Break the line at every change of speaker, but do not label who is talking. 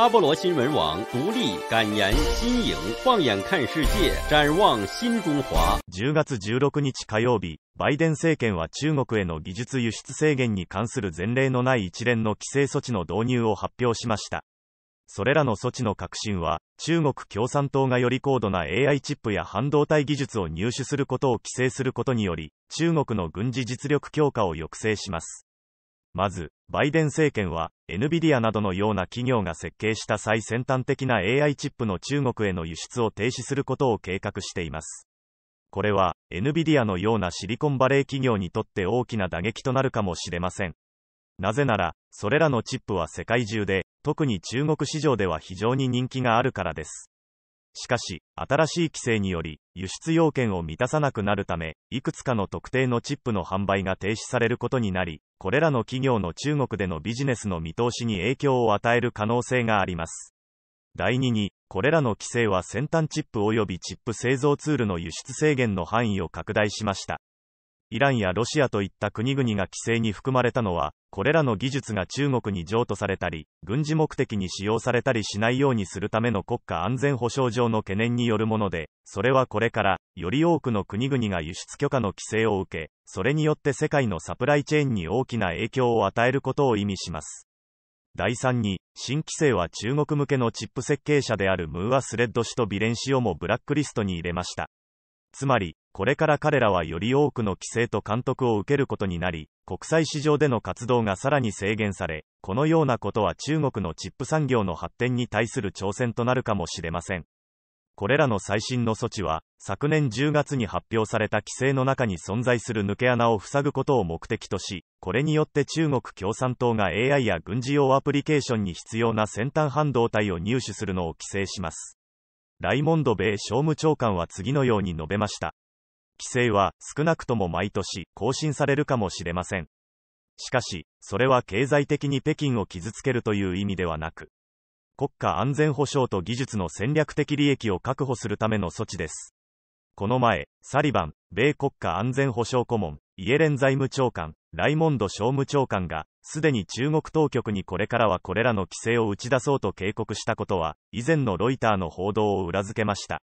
阿波罗新闻网独立、感言、新影放眼看世界、展望新中华。10月16日火曜日、バイデン政権は中国への技術輸出制限に関する前例のない一連の規制措置の導入を発表しました。それらの措置の革新は、中国共産党がより高度な AI チップや半導体技術を入手することを規制することにより、中国の軍事実力強化を抑制します。まず、バイデン政権は、NVIDIA などのような企業が設計した最先端的な AI チップの中国への輸出を停止することを計画しています。これは、NVIDIA のようなシリコンバレー企業にとって大きな打撃となるかもしれません。なぜなら、それらのチップは世界中で、特に中国市場では非常に人気があるからです。しかし、新しい規制により、輸出要件を満たさなくなるため、いくつかの特定のチップの販売が停止されることになり、これらの企業の中国でのビジネスの見通しに影響を与える可能性があります。第2に、これらの規制は先端チップ及びチップ製造ツールの輸出制限の範囲を拡大しました。イランやロシアといった国々が規制に含まれたのは、これらの技術が中国に譲渡されたり、軍事目的に使用されたりしないようにするための国家安全保障上の懸念によるもので、それはこれから、より多くの国々が輸出許可の規制を受け、それによって世界のサプライチェーンに大きな影響を与えることを意味します。第3に、新規制は中国向けのチップ設計者であるムーア・スレッド氏とビレン氏をもブラックリストに入れました。つまり、これから彼らはより多くの規制と監督を受けることになり、国際市場での活動がさらに制限され、このようなことは中国のチップ産業の発展に対する挑戦となるかもしれません。これらの最新の措置は、昨年10月に発表された規制の中に存在する抜け穴を塞ぐことを目的とし、これによって中国共産党が AI や軍事用アプリケーションに必要な先端半導体を入手するのを規制します。ライモンド米商務長官は次のように述べました。規制は少なくとも毎年更新されるかもしれません。しかし、それは経済的に北京を傷つけるという意味ではなく、国家安全保障と技術の戦略的利益を確保するための措置です。この前、サリバン、米国家安全保障顧問、イエレン財務長官、ライモンド商務長官が、すでに中国当局にこれからはこれらの規制を打ち出そうと警告したことは、以前のロイターの報道を裏付けました。